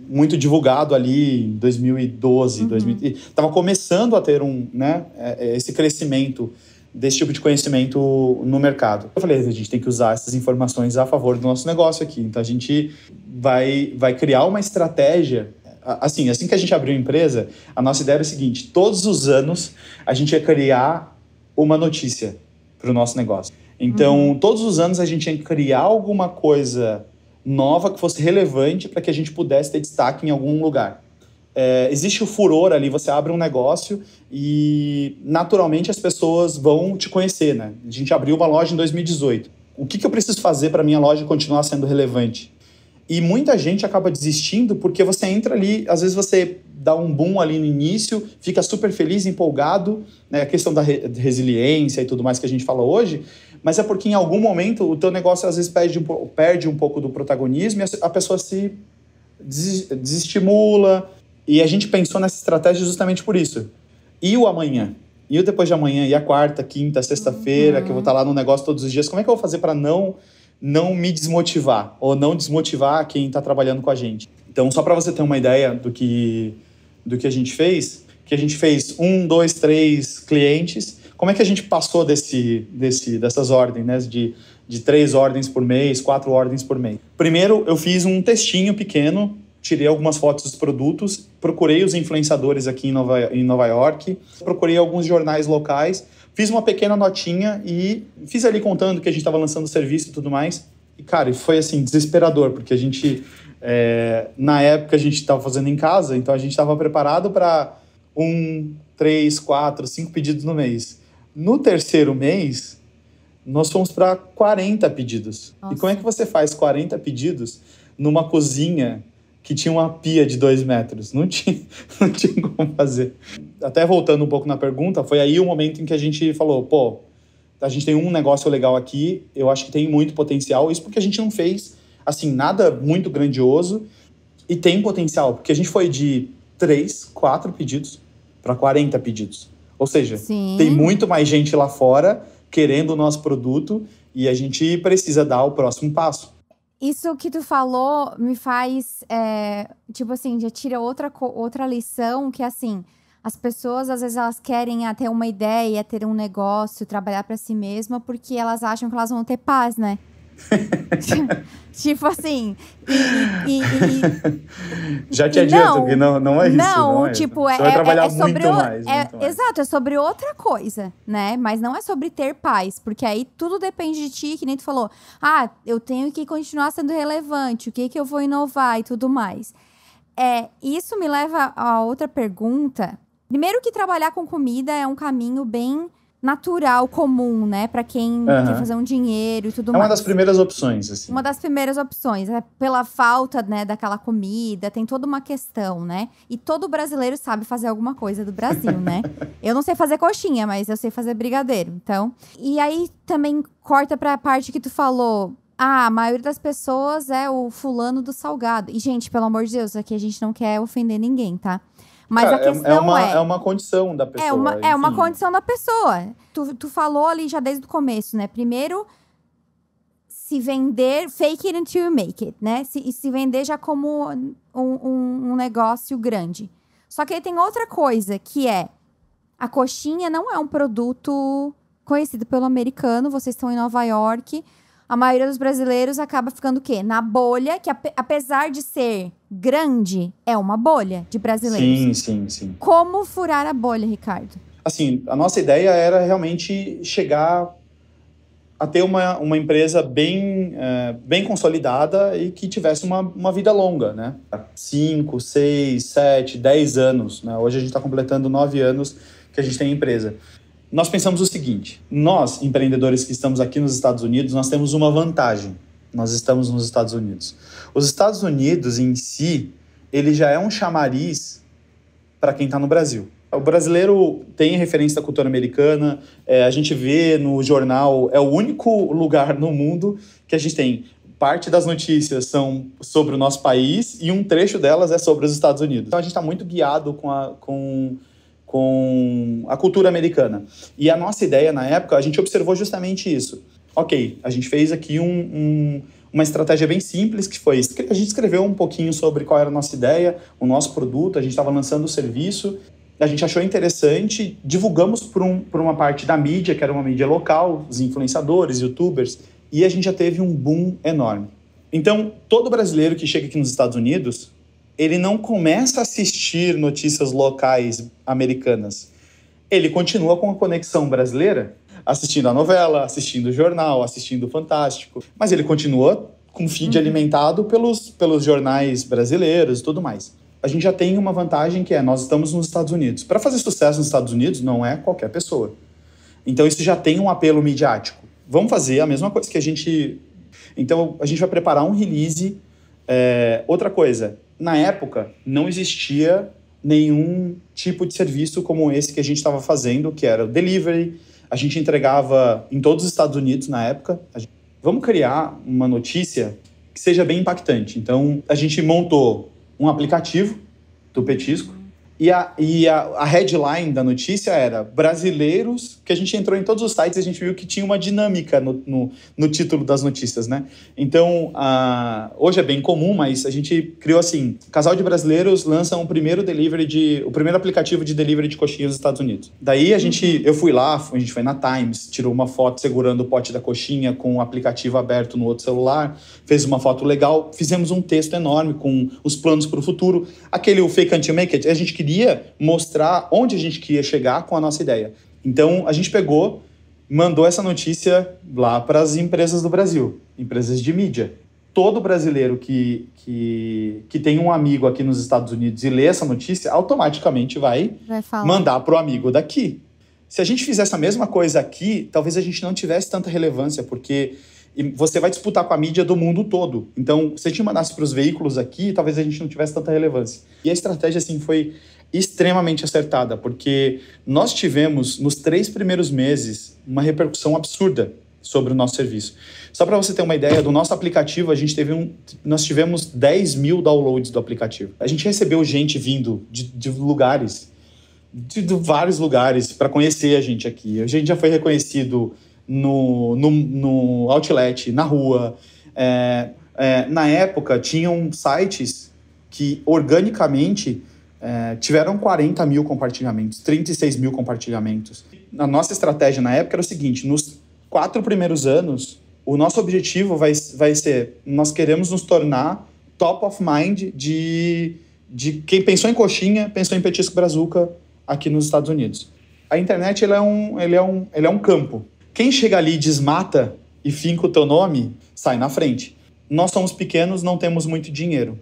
muito divulgado ali em 2012, uhum. 2000, estava começando a ter um, né, eh, eh, esse crescimento desse tipo de conhecimento no mercado. Eu falei, a gente tem que usar essas informações a favor do nosso negócio aqui. Então a gente vai, vai criar uma estratégia. Assim, assim que a gente abriu a empresa, a nossa ideia era o seguinte: todos os anos a gente ia criar uma notícia para o nosso negócio. Então, uhum. todos os anos a gente ia criar alguma coisa nova que fosse relevante para que a gente pudesse ter destaque em algum lugar é, existe o furor ali, você abre um negócio e naturalmente as pessoas vão te conhecer, né? A gente abriu uma loja em 2018. O que, que eu preciso fazer para minha loja continuar sendo relevante? E muita gente acaba desistindo porque você entra ali, às vezes você dá um boom ali no início, fica super feliz, empolgado, né? A questão da re resiliência e tudo mais que a gente fala hoje, mas é porque em algum momento o teu negócio às vezes perde um, perde um pouco do protagonismo e a pessoa se desestimula, e a gente pensou nessa estratégia justamente por isso. E o amanhã? E o depois de amanhã? E a quarta, quinta, sexta-feira, uhum. que eu vou estar tá lá no negócio todos os dias? Como é que eu vou fazer para não não me desmotivar ou não desmotivar quem está trabalhando com a gente? Então, só para você ter uma ideia do que do que a gente fez, que a gente fez um, dois, três clientes. Como é que a gente passou desse, desse dessas ordens, né? De, de três ordens por mês, quatro ordens por mês. Primeiro, eu fiz um textinho pequeno, tirei algumas fotos dos produtos procurei os influenciadores aqui em Nova, em Nova York, procurei alguns jornais locais, fiz uma pequena notinha e fiz ali contando que a gente estava lançando o serviço e tudo mais. E, cara, foi assim, desesperador, porque a gente, é, na época, a gente estava fazendo em casa, então a gente estava preparado para um, três, quatro, cinco pedidos no mês. No terceiro mês, nós fomos para 40 pedidos. Nossa. E como é que você faz 40 pedidos numa cozinha que tinha uma pia de dois metros. Não tinha, não tinha como fazer. Até voltando um pouco na pergunta, foi aí o momento em que a gente falou, pô, a gente tem um negócio legal aqui, eu acho que tem muito potencial. Isso porque a gente não fez, assim, nada muito grandioso e tem potencial, porque a gente foi de três, quatro pedidos para 40 pedidos. Ou seja, Sim. tem muito mais gente lá fora querendo o nosso produto e a gente precisa dar o próximo passo isso que tu falou me faz, é, tipo assim, já tira outra, outra lição que, assim, as pessoas, às vezes, elas querem ter uma ideia, ter um negócio, trabalhar para si mesma, porque elas acham que elas vão ter paz, né? tipo assim. E, e, e, Já te adianto que não, não é isso. Não, não é tipo, isso. é, é, é sobre. O, mais, é, Exato, é sobre outra coisa, né? Mas não é sobre ter paz, porque aí tudo depende de ti, que nem tu falou. Ah, eu tenho que continuar sendo relevante, o que, que eu vou inovar e tudo mais. É, isso me leva a outra pergunta. Primeiro que trabalhar com comida é um caminho bem natural, comum, né? Para quem uhum. quer fazer um dinheiro e tudo é mais. É uma das primeiras opções, assim. Uma das primeiras opções. É pela falta, né, daquela comida, tem toda uma questão, né? E todo brasileiro sabe fazer alguma coisa do Brasil, né? Eu não sei fazer coxinha, mas eu sei fazer brigadeiro, então. E aí também corta para a parte que tu falou. Ah, a maioria das pessoas é o fulano do salgado. E, gente, pelo amor de Deus, aqui a gente não quer ofender ninguém, tá? Mas Cara, a é é questão é, uma, é... é uma condição da é pessoa. É uma, é uma condição da pessoa. Tu, tu falou ali já desde o começo, né? Primeiro, se vender, fake it until you make it, né? Se, se vender já como um, um, um negócio grande. Só que aí tem outra coisa, que é a coxinha não é um produto conhecido pelo americano, vocês estão em Nova York a maioria dos brasileiros acaba ficando o quê? Na bolha, que apesar de ser grande, é uma bolha de brasileiros. Sim, sim, sim. Como furar a bolha, Ricardo? Assim, a nossa ideia era realmente chegar a ter uma, uma empresa bem, é, bem consolidada e que tivesse uma, uma vida longa, né? 5, 6, 7, 10 anos. Né? Hoje a gente está completando nove anos que a gente tem empresa nós pensamos o seguinte: nós, empreendedores que estamos aqui nos Estados Unidos, nós temos uma vantagem. Nós estamos nos Estados Unidos. Os Estados Unidos em si, ele já é um chamariz para quem está no Brasil. O brasileiro tem referência da cultura americana, é, a gente vê no jornal, é o único lugar no mundo que a gente tem parte das notícias são sobre o nosso país e um trecho delas é sobre os Estados Unidos. Então a gente está muito guiado com, a, com com a cultura americana. E a nossa ideia na época, a gente observou justamente isso. Ok, a gente fez aqui um, um, uma estratégia bem simples, que foi a gente escreveu um pouquinho sobre qual era a nossa ideia, o nosso produto, a gente estava lançando o serviço, a gente achou interessante, divulgamos por, um, por uma parte da mídia, que era uma mídia local, os influenciadores, youtubers, e a gente já teve um boom enorme. Então, todo brasileiro que chega aqui nos Estados Unidos, ele não começa a assistir notícias locais americanas. Ele continua com a conexão brasileira, assistindo a novela, assistindo o jornal, assistindo o Fantástico, mas ele continua com o feed uhum. alimentado pelos, pelos jornais brasileiros e tudo mais. A gente já tem uma vantagem que é nós estamos nos Estados Unidos. Para fazer sucesso nos Estados Unidos não é qualquer pessoa. Então isso já tem um apelo midiático. Vamos fazer a mesma coisa que a gente. Então a gente vai preparar um release. É... Outra coisa, na época, não existia nenhum tipo de serviço como esse que a gente estava fazendo, que era o delivery. A gente entregava em todos os Estados Unidos na época. Gente... Vamos criar uma notícia que seja bem impactante. Então, a gente montou um aplicativo do Petisco, e, a, e a, a, headline da notícia era brasileiros, que a gente entrou em todos os sites e a gente viu que tinha uma dinâmica no, no, no título das notícias, né? Então, a, hoje é bem comum, mas a gente criou assim, casal de brasileiros lança um primeiro delivery de, o primeiro aplicativo de delivery de coxinha nos Estados Unidos. Daí a gente, eu fui lá, a gente foi na Times, tirou uma foto segurando o pote da coxinha com o aplicativo aberto no outro celular, fez uma foto legal, fizemos um texto enorme com os planos para o futuro, aquele o fake until make it, a gente que queria mostrar onde a gente queria chegar com a nossa ideia. Então a gente pegou, mandou essa notícia lá para as empresas do Brasil, empresas de mídia. Todo brasileiro que, que, que tem um amigo aqui nos Estados Unidos e lê essa notícia, automaticamente vai, vai mandar para o amigo daqui. Se a gente fizesse a mesma coisa aqui, talvez a gente não tivesse tanta relevância, porque você vai disputar com a mídia do mundo todo. Então, se a gente mandasse para os veículos aqui, talvez a gente não tivesse tanta relevância. E a estratégia, assim, foi extremamente acertada, porque nós tivemos nos três primeiros meses uma repercussão absurda sobre o nosso serviço. Só para você ter uma ideia, do nosso aplicativo, a gente teve um, nós tivemos 10 mil downloads do aplicativo. A gente recebeu gente vindo de, de lugares, de, de, vários lugares, para conhecer a gente aqui. A gente já foi reconhecido no, no, no outlet, na rua. É, é, na época, tinham sites que organicamente é, tiveram 40 mil compartilhamentos, 36 mil compartilhamentos. A nossa estratégia na época era o seguinte: nos quatro primeiros anos, o nosso objetivo vai, vai ser: nós queremos nos tornar top of mind de, de quem pensou em coxinha, pensou em petisco brazuca aqui nos Estados Unidos. A internet ele é, um, ele é, um, ele é um campo. Quem chega ali desmata e finca o teu nome, sai na frente. Nós somos pequenos, não temos muito dinheiro.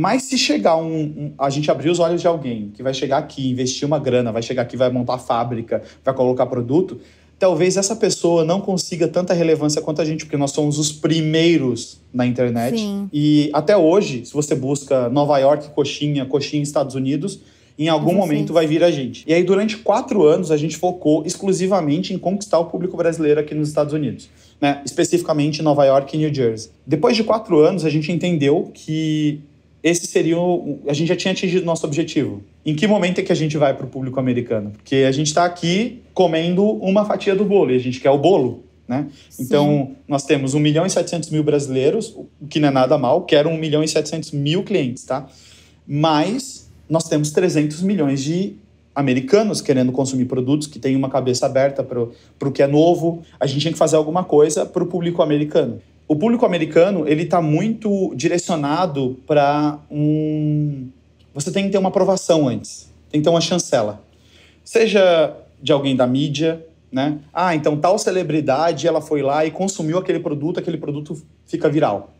Mas se chegar um, um, A gente abrir os olhos de alguém que vai chegar aqui, investir uma grana, vai chegar aqui, vai montar fábrica, vai colocar produto, talvez essa pessoa não consiga tanta relevância quanto a gente, porque nós somos os primeiros na internet. Sim. E até hoje, se você busca Nova York, coxinha, coxinha Estados Unidos, em algum momento vai vir a gente. E aí, durante quatro anos, a gente focou exclusivamente em conquistar o público brasileiro aqui nos Estados Unidos, né? especificamente Nova York e New Jersey. Depois de quatro anos, a gente entendeu que esse seria o, a gente já tinha atingido nosso objetivo. Em que momento é que a gente vai para o público americano? Porque a gente está aqui comendo uma fatia do bolo e a gente quer o bolo, né? Sim. Então nós temos 1 milhão e 700 mil brasileiros, o que não é nada mal. Quero 1 milhão e 700 mil clientes, tá? Mas nós temos 300 milhões de americanos querendo consumir produtos que têm uma cabeça aberta para o que é novo. A gente tinha que fazer alguma coisa para o público americano o público americano ele está muito direcionado para um. Você tem que ter uma aprovação antes, tem que ter uma chancela, seja de alguém da mídia, né? Ah, então tal celebridade ela foi lá e consumiu aquele produto, aquele produto fica viral.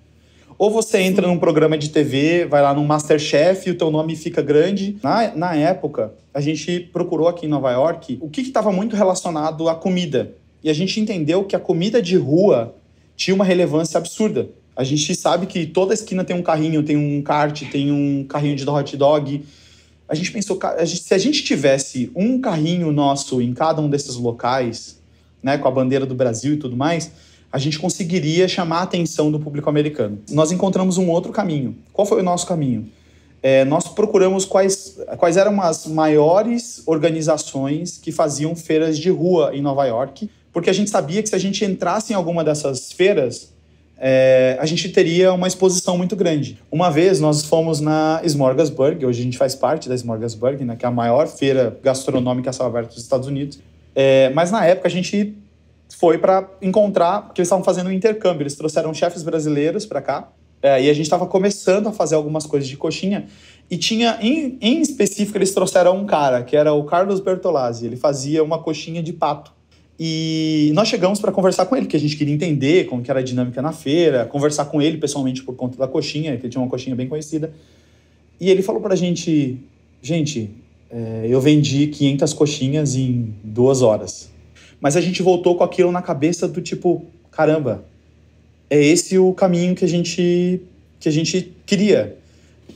Ou você entra num programa de TV, vai lá num Masterchef e o teu nome fica grande. Na, na época, a gente procurou aqui em Nova York o que estava muito relacionado à comida. E a gente entendeu que a comida de rua tinha uma relevância absurda. A gente sabe que toda esquina tem um carrinho, tem um kart, tem um carrinho de hot dog. A gente pensou, a gente, se a gente tivesse um carrinho nosso em cada um desses locais, né, com a bandeira do Brasil e tudo mais, a gente conseguiria chamar a atenção do público americano. Nós encontramos um outro caminho. Qual foi o nosso caminho? É, nós procuramos quais, quais eram as maiores organizações que faziam feiras de rua em Nova York porque a gente sabia que se a gente entrasse em alguma dessas feiras, é, a gente teria uma exposição muito grande. Uma vez nós fomos na Smorgasburg, hoje a gente faz parte da Smorgasburg, né, que é a maior feira gastronômica a céu aberto dos Estados Unidos. É, mas na época a gente foi para encontrar, porque eles estavam fazendo um intercâmbio, eles trouxeram chefes brasileiros para cá. É, e a gente estava começando a fazer algumas coisas de coxinha. E tinha, em, em específico, eles trouxeram um cara, que era o Carlos Bertolazzi. Ele fazia uma coxinha de pato. E nós chegamos para conversar com ele, porque a gente queria entender como que era a dinâmica na feira, conversar com ele pessoalmente por conta da coxinha, que ele tinha uma coxinha bem conhecida. E ele falou para a gente, gente, é, eu vendi 500 coxinhas em duas horas. Mas a gente voltou com aquilo na cabeça do tipo, caramba, é esse o caminho que a gente, que a gente queria.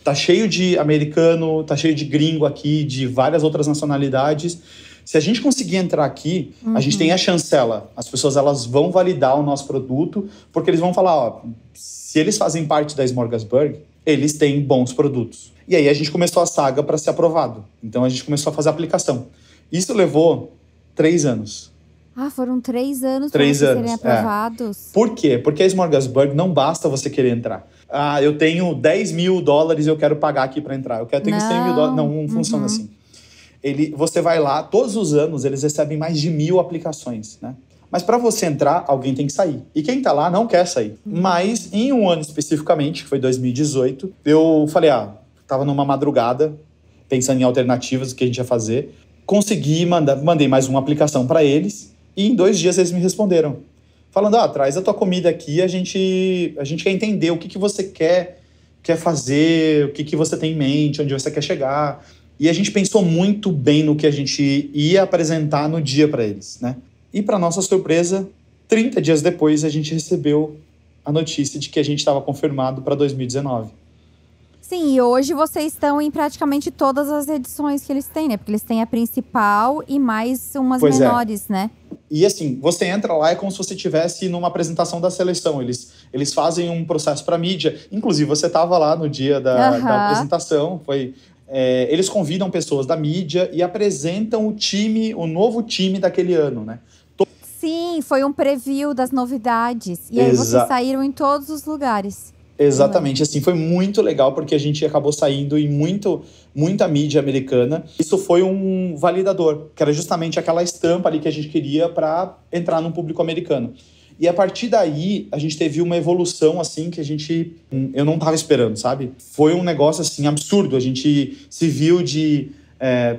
Tá cheio de americano, tá cheio de gringo aqui, de várias outras nacionalidades se a gente conseguir entrar aqui, uhum. a gente tem a uhum. chancela. As pessoas elas vão validar o nosso produto, porque eles vão falar, ó, se eles fazem parte da Smorgasburg, eles têm bons produtos. E aí a gente começou a saga para ser aprovado. Então a gente começou a fazer a aplicação. Isso levou três anos. Ah, foram três anos para anos, serem é. aprovados. É. Por quê? Porque a Smorgasburg não basta você querer entrar. Ah, eu tenho 10 mil dólares e eu quero pagar aqui para entrar. Eu quero ter 100 mil dólares. Não, não uhum. funciona assim ele, você vai lá, todos os anos eles recebem mais de mil aplicações, né? Mas para você entrar, alguém tem que sair. E quem está lá não quer sair. Uhum. Mas em um ano especificamente, que foi 2018, eu falei, ah, tava numa madrugada pensando em alternativas, o que a gente ia fazer. Consegui, mandar, mandei mais uma aplicação para eles e em dois dias eles me responderam. Falando, ah, traz a tua comida aqui, a gente, a gente quer entender o que, que você quer, quer fazer, o que, que você tem em mente, onde você quer chegar. E a gente pensou muito bem no que a gente ia apresentar no dia para eles, né? E para nossa surpresa, 30 dias depois a gente recebeu a notícia de que a gente estava confirmado para 2019. Sim, e hoje vocês estão em praticamente todas as edições que eles têm, né? Porque eles têm a principal e mais umas pois é. menores, é. né? E assim, você entra lá, é como se você estivesse numa apresentação da seleção. Eles, eles fazem um processo para mídia. Inclusive, você estava lá no dia da, da apresentação, foi é, eles convidam pessoas da mídia e apresentam o time, o novo time daquele ano, né? To Sim, foi um preview das novidades. E aí vocês saíram em todos os lugares. Exatamente, assim, foi muito legal porque a gente acabou saindo em muito, muita mídia americana. Isso foi um validador, que era justamente aquela estampa ali que a gente queria para entrar no público americano. E a partir daí, a gente teve uma evolução, assim, que a gente. Hum, eu não estava esperando, sabe? Foi um negócio, assim, absurdo. A gente se viu de. É,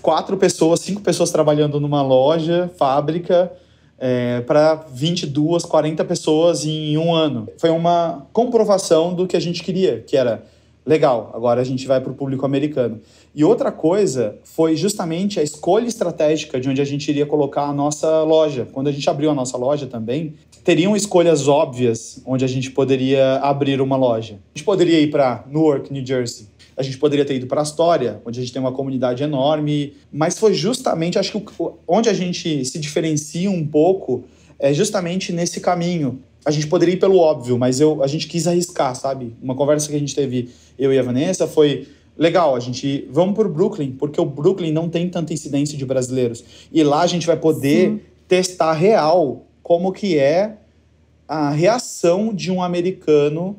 quatro pessoas, cinco pessoas trabalhando numa loja, fábrica, é, para 22, 40 pessoas em um ano. Foi uma comprovação do que a gente queria, que era legal, agora a gente vai para o público americano. E outra coisa foi justamente a escolha estratégica de onde a gente iria colocar a nossa loja. Quando a gente abriu a nossa loja também, teriam escolhas óbvias onde a gente poderia abrir uma loja. A gente poderia ir para Newark, New Jersey. A gente poderia ter ido para Astoria, onde a gente tem uma comunidade enorme, mas foi justamente, acho que onde a gente se diferencia um pouco é justamente nesse caminho a gente poderia ir pelo óbvio, mas eu, a gente quis arriscar, sabe? Uma conversa que a gente teve, eu e a Vanessa, foi legal, a gente vamos para o Brooklyn, porque o Brooklyn não tem tanta incidência de brasileiros. E lá a gente vai poder Sim. testar real como que é a reação de um americano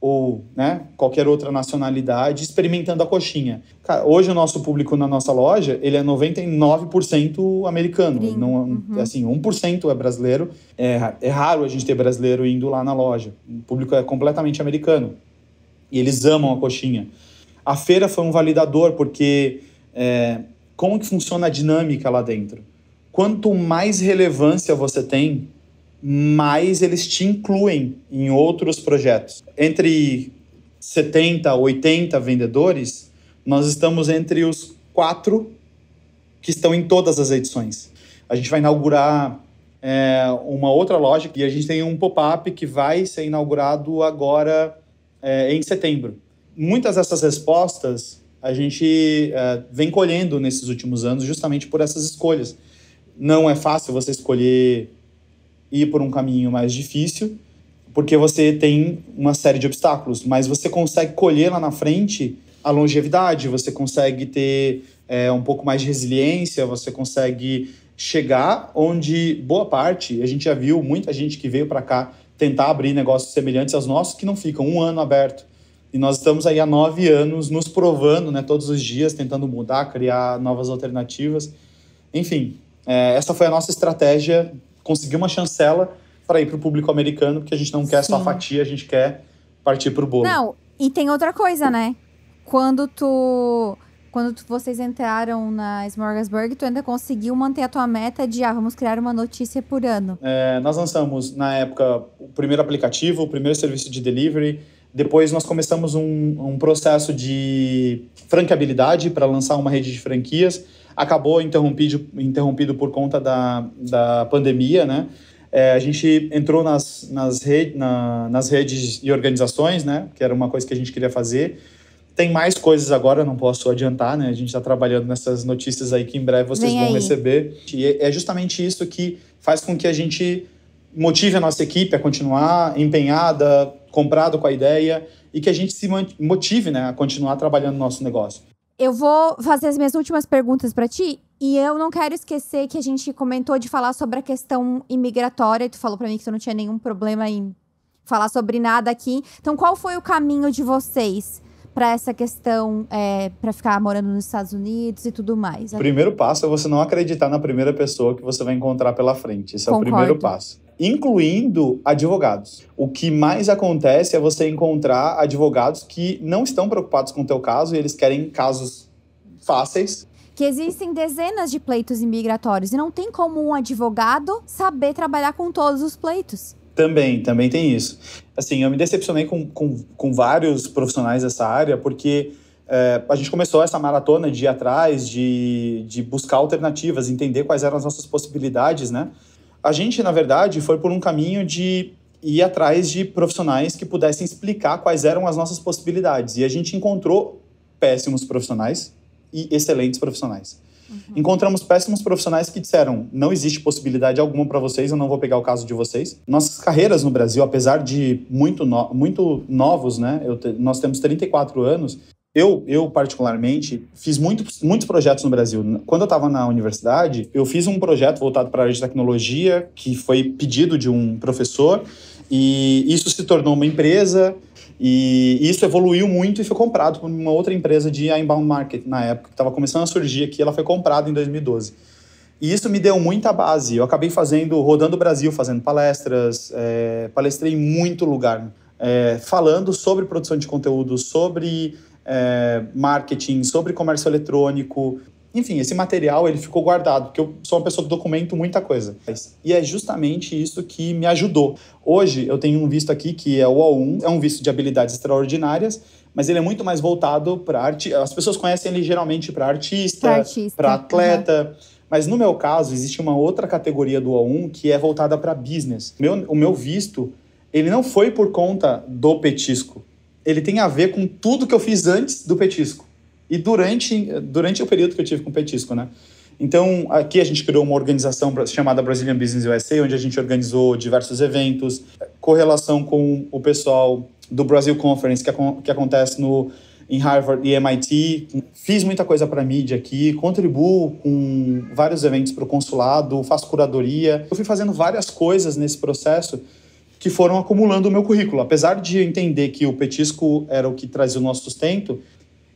ou né, qualquer outra nacionalidade experimentando a coxinha. Cara, hoje o nosso público na nossa loja, ele é 99% americano. Sim. Não, uhum. assim, 1% é brasileiro. É, é raro a gente ter brasileiro indo lá na loja. O público é completamente americano. E eles amam a coxinha. A feira foi um validador, porque é, como que funciona a dinâmica lá dentro? Quanto mais relevância você tem mas eles te incluem em outros projetos. Entre 70, 80 vendedores, nós estamos entre os quatro que estão em todas as edições. A gente vai inaugurar é, uma outra loja e a gente tem um pop-up que vai ser inaugurado agora é, em setembro. Muitas dessas respostas a gente é, vem colhendo nesses últimos anos justamente por essas escolhas. Não é fácil você escolher ir por um caminho mais difícil, porque você tem uma série de obstáculos, mas você consegue colher lá na frente a longevidade, você consegue ter é, um pouco mais de resiliência, você consegue chegar onde boa parte, a gente já viu muita gente que veio para cá tentar abrir negócios semelhantes aos nossos que não ficam um ano aberto. E nós estamos aí há nove anos nos provando, né, todos os dias, tentando mudar, criar novas alternativas. Enfim, é, essa foi a nossa estratégia conseguir uma chancela para ir para o público americano, porque a gente não quer Sim. só a fatia, a gente quer partir para o bolo. Não, e tem outra coisa, né? Quando tu quando tu, vocês entraram na Smorgasburg, tu ainda conseguiu manter a tua meta de, ah, vamos criar uma notícia por ano. É, nós lançamos, na época, o primeiro aplicativo, o primeiro serviço de delivery. Depois nós começamos um, um processo de franqueabilidade para lançar uma rede de franquias acabou interrompido, interrompido por conta da, da pandemia, né? É, a gente entrou nas, nas, rede, na, nas redes e organizações, né? Que era uma coisa que a gente queria fazer. Tem mais coisas agora, não posso adiantar, né? A gente está trabalhando nessas notícias aí que em breve vocês Vem vão aí. receber. E é, é justamente isso que faz com que a gente motive a nossa equipe a continuar empenhada, comprado com a ideia e que a gente se motive né, a continuar trabalhando no nosso negócio. Eu vou fazer as minhas últimas perguntas para ti e eu não quero esquecer que a gente comentou de falar sobre a questão imigratória. tu falou para mim que tu não tinha nenhum problema em falar sobre nada aqui. Então, qual foi o caminho de vocês para essa questão, é, para ficar morando nos Estados Unidos e tudo mais? O primeiro passo é você não acreditar na primeira pessoa que você vai encontrar pela frente. Esse Concordo. é o primeiro passo incluindo advogados. O que mais acontece é você encontrar advogados que não estão preocupados com o teu caso e eles querem casos fáceis que existem dezenas de pleitos imigratórios e não tem como um advogado saber trabalhar com todos os pleitos. Também, também tem isso. Assim, eu me decepcionei com, com, com vários profissionais dessa área, porque é, a gente começou essa maratona de ir atrás, de, de buscar alternativas, entender quais eram as nossas possibilidades, né? A gente, na verdade, foi por um caminho de ir atrás de profissionais que pudessem explicar quais eram as nossas possibilidades. E a gente encontrou péssimos profissionais e excelentes profissionais. Uhum. Encontramos péssimos profissionais que disseram: não existe possibilidade alguma para vocês, eu não vou pegar o caso de vocês. Nossas carreiras no Brasil, apesar de muito, no, muito novos, né? Te, nós temos 34 anos, eu, eu particularmente, fiz muito, muitos projetos no Brasil. Quando eu estava na universidade, eu fiz um projeto voltado para a área de tecnologia, que foi pedido de um professor, e isso se tornou uma empresa, e isso evoluiu muito e foi comprado por uma outra empresa de inbound market na época, que estava começando a surgir aqui, ela foi comprada em 2012. E isso me deu muita base. Eu acabei fazendo, rodando o Brasil, fazendo palestras, é, palestrei em muito lugar, é, falando sobre produção de conteúdo, sobre é, marketing, sobre comércio eletrônico. Enfim, esse material ele ficou guardado, porque eu sou uma pessoa que documento muita coisa. E é justamente isso que me ajudou. Hoje eu tenho um visto aqui que é o A1, é um visto de habilidades extraordinárias, mas ele é muito mais voltado para arte. As pessoas conhecem ele geralmente para artista, para atleta. Uhum. Mas no meu caso, existe uma outra categoria do A1 que é voltada para business. Meu, o meu visto, ele não foi por conta do petisco ele tem a ver com tudo que eu fiz antes do petisco e durante, durante o período que eu tive com o petisco, né? Então, aqui a gente criou uma organização chamada Brazilian Business USA, onde a gente organizou diversos eventos, correlação com o pessoal do Brasil Conference, que, que acontece no, em Harvard e MIT. Fiz muita coisa para a mídia aqui, contribuo com vários eventos para o consulado, faço curadoria. Eu fui fazendo várias coisas nesse processo que foram acumulando o meu currículo. Apesar de eu entender que o petisco era o que trazia o nosso sustento,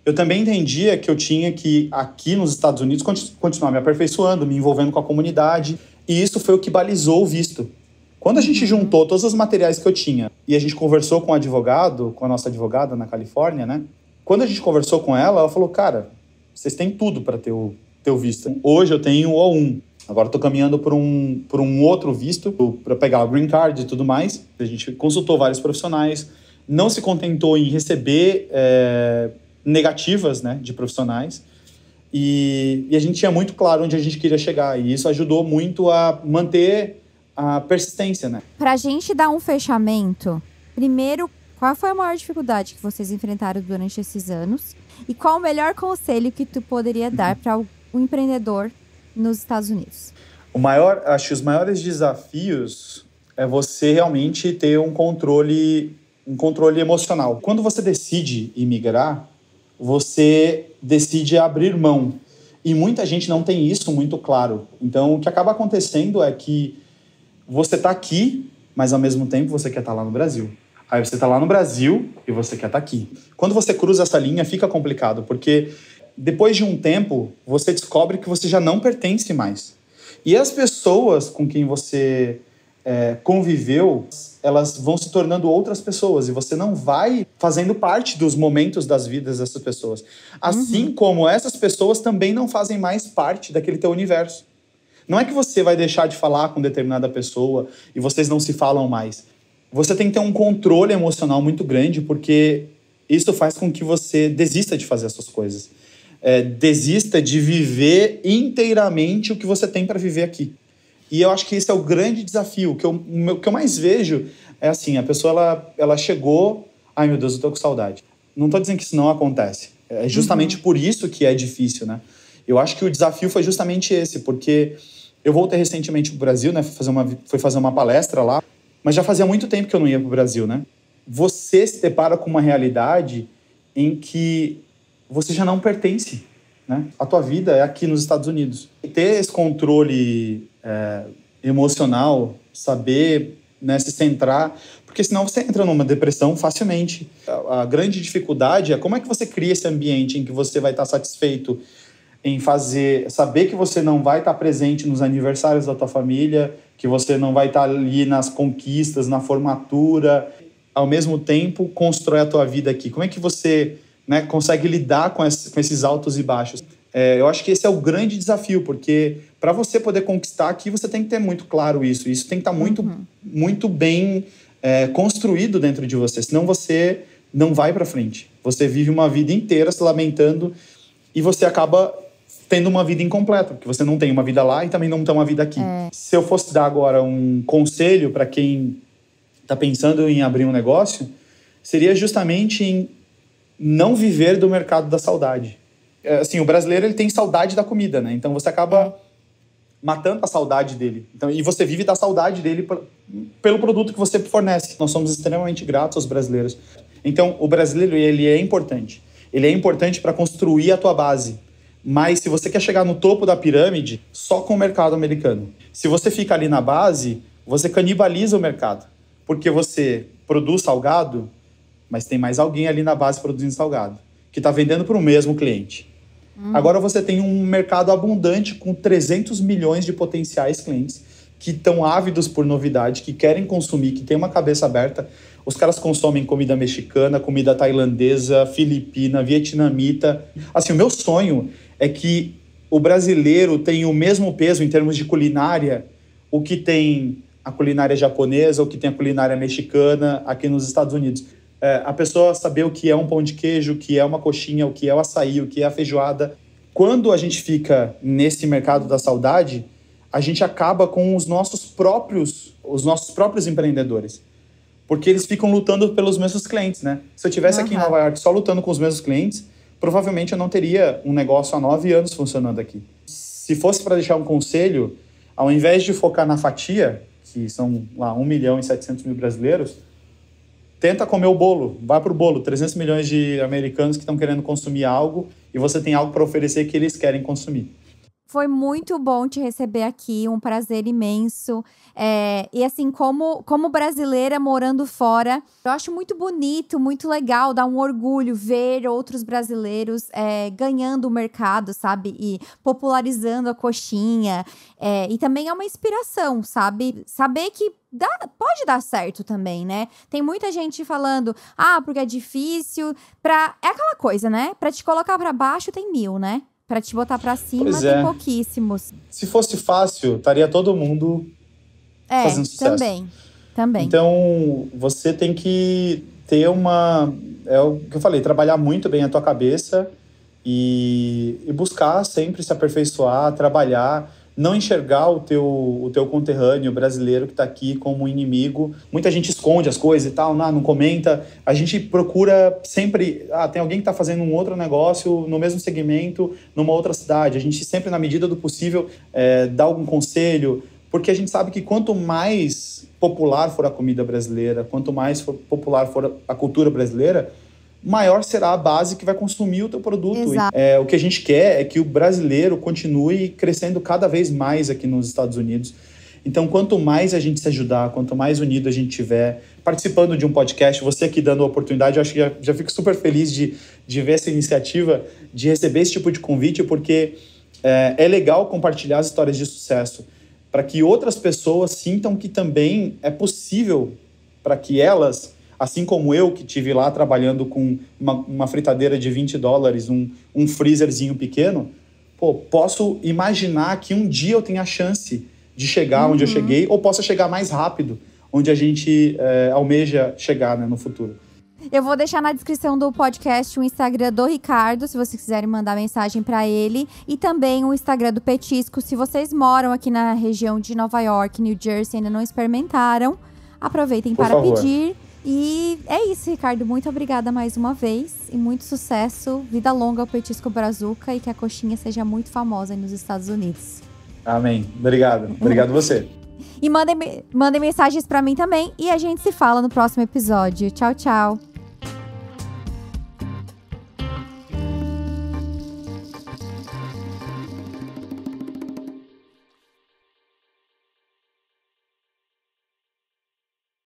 eu também entendia que eu tinha que, aqui nos Estados Unidos, continuar me aperfeiçoando, me envolvendo com a comunidade. E isso foi o que balizou o visto. Quando a gente uhum. juntou todos os materiais que eu tinha e a gente conversou com o advogado, com a nossa advogada na Califórnia, né? Quando a gente conversou com ela, ela falou: Cara, vocês têm tudo para ter o, ter o visto. Hoje eu tenho o O1. Agora estou caminhando por um, por um outro visto para pegar o green card e tudo mais. A gente consultou vários profissionais, não se contentou em receber é, negativas né, de profissionais. E, e, a gente tinha muito claro onde a gente queria chegar. E isso ajudou muito a manter a persistência. Né? Para a gente dar um fechamento, primeiro, qual foi a maior dificuldade que vocês enfrentaram durante esses anos? E qual o melhor conselho que tu poderia dar para uhum. o um empreendedor nos Estados Unidos? O maior, acho que os maiores desafios é você realmente ter um controle, um controle emocional. Quando você decide imigrar, você decide abrir mão. E muita gente não tem isso muito claro. Então, o que acaba acontecendo é que você está aqui, mas ao mesmo tempo você quer estar tá lá no Brasil. Aí você está lá no Brasil e você quer estar tá aqui. Quando você cruza essa linha, fica complicado, porque depois de um tempo, você descobre que você já não pertence mais. E as pessoas com quem você é, conviveu, elas vão se tornando outras pessoas e você não vai fazendo parte dos momentos das vidas dessas pessoas. Assim uhum. como essas pessoas também não fazem mais parte daquele teu universo. Não é que você vai deixar de falar com determinada pessoa e vocês não se falam mais. Você tem que ter um controle emocional muito grande porque isso faz com que você desista de fazer essas coisas é, desista de viver inteiramente o que você tem para viver aqui. E eu acho que esse é o grande desafio. O que eu, que eu mais vejo é assim: a pessoa ela, ela chegou, ai meu Deus, eu tô com saudade. Não tô dizendo que isso não acontece. É uhum. justamente uhum. por isso que é difícil, né? Eu acho que o desafio foi justamente esse, porque eu voltei recentemente para o Brasil, né? Fui fazer, uma, fui fazer uma palestra lá, mas já fazia muito tempo que eu não ia para o Brasil, né? Você se depara com uma realidade em que você já não pertence. Né? A tua vida é aqui nos Estados Unidos. E ter esse controle é, emocional, saber né, se centrar, porque senão você entra numa depressão facilmente. A, a, grande dificuldade é como é que você cria esse ambiente em que você vai estar satisfeito em fazer, saber que você não vai estar presente nos aniversários da tua família, que você não vai estar ali nas conquistas, na formatura, ao mesmo tempo constrói a tua vida aqui. Como é que você né, consegue lidar com, esse, com esses altos e baixos. É, eu acho que esse é o grande desafio, porque para você poder conquistar aqui, você tem que ter muito claro isso. Isso tem que estar tá muito, uhum. muito bem é, construído dentro de você, senão você não vai para frente. Você vive uma vida inteira se lamentando e você acaba tendo uma vida incompleta, porque você não tem uma vida lá e também não tem uma vida aqui. É. Se eu fosse dar agora um conselho para quem está pensando em abrir um negócio, seria justamente em não viver do mercado da saudade. É, assim, o brasileiro ele tem saudade da comida, né? Então você acaba é. matando a saudade dele. Então, e você vive da saudade dele pelo produto que você fornece. Nós somos extremamente gratos aos brasileiros. Então, o brasileiro ele é importante. Ele é importante para construir a tua base. Mas se você quer chegar no topo da pirâmide, só com o mercado americano. Se você fica ali na base, você canibaliza o mercado, porque você produz salgado, mas tem mais alguém ali na base produzindo salgado, que está vendendo para o mesmo cliente. Hum. Agora você tem um mercado abundante com 300 milhões de potenciais clientes que estão ávidos por novidade, que querem consumir, que tem uma cabeça aberta. Os caras consomem comida mexicana, comida tailandesa, filipina, vietnamita. Assim, o meu sonho é que o brasileiro tenha o mesmo peso em termos de culinária, o que tem a culinária japonesa, o que tem a culinária mexicana aqui nos Estados Unidos é, a pessoa saber o que é um pão de queijo, o que é uma coxinha, o que é o açaí, o que é a feijoada. Quando a gente fica nesse mercado da saudade, a gente acaba com os nossos próprios, os nossos próprios empreendedores. Porque eles ficam lutando pelos mesmos clientes, né? Se eu tivesse uhum. aqui em Nova York só lutando com os mesmos clientes, provavelmente eu não teria um negócio há nove anos funcionando aqui. Se fosse para deixar um conselho, ao invés de focar na fatia, que são lá 1 milhão e 700 mil brasileiros, tenta comer o bolo, vai para o bolo. 300 milhões de americanos que estão querendo consumir algo e você tem algo para oferecer que eles querem consumir. Foi muito bom te receber aqui, um prazer imenso. É, e assim, como, como brasileira morando fora, eu acho muito bonito, muito legal, dá um orgulho ver outros brasileiros é, ganhando o mercado, sabe? E popularizando a coxinha. É, e também é uma inspiração, sabe? Saber que Dá, pode dar certo também, né? Tem muita gente falando, ah, porque é difícil. Pra... É aquela coisa, né? Pra te colocar para baixo tem mil, né? Para te botar para cima, pois é. tem pouquíssimos. Se fosse fácil, estaria todo mundo é, fazendo sucesso. Também, também. Então, você tem que ter uma. É o que eu falei, trabalhar muito bem a tua cabeça e, e buscar sempre se aperfeiçoar, trabalhar não enxergar o teu, o teu conterrâneo brasileiro que está aqui como inimigo. Muita gente esconde as coisas e tal, não, não comenta. A gente procura sempre. Ah, tem alguém que está fazendo um outro negócio no mesmo segmento, numa outra cidade. A gente sempre, na medida do possível, é, dá algum conselho, porque a gente sabe que quanto mais popular for a comida brasileira, quanto mais for popular for a cultura brasileira, maior será a base que vai consumir o teu produto. É, o que a gente quer é que o brasileiro continue crescendo cada vez mais aqui nos Estados Unidos. Então, quanto mais a gente se ajudar, quanto mais unido a gente tiver, participando de um podcast, você aqui dando a oportunidade, eu acho que já, já fico super feliz de, de ver essa iniciativa, de receber esse tipo de convite, porque é, é legal compartilhar as histórias de sucesso para que outras pessoas sintam que também é possível para que elas assim como eu que tive lá trabalhando com uma, uma fritadeira de 20 dólares, um, um freezerzinho pequeno, pô, posso imaginar que um dia eu tenha a chance de chegar uhum. onde eu uhum. cheguei ou possa chegar mais rápido onde a gente é, almeja chegar né, no futuro. Eu vou deixar na descrição do podcast o Instagram do Ricardo, se vocês quiserem mandar mensagem para ele, e também o Instagram do Petisco, se vocês moram aqui na região de Nova York, New Jersey, ainda não experimentaram, aproveitem Por para favor. pedir. E é isso, Ricardo. Muito obrigada mais uma vez e muito sucesso. Vida longa ao Petisco Brazuca e que a coxinha seja muito famosa nos Estados Unidos. Amém. Obrigado. Obrigado você. E mandem, mandem mensagens para mim também e a gente se fala no próximo episódio. Tchau, tchau.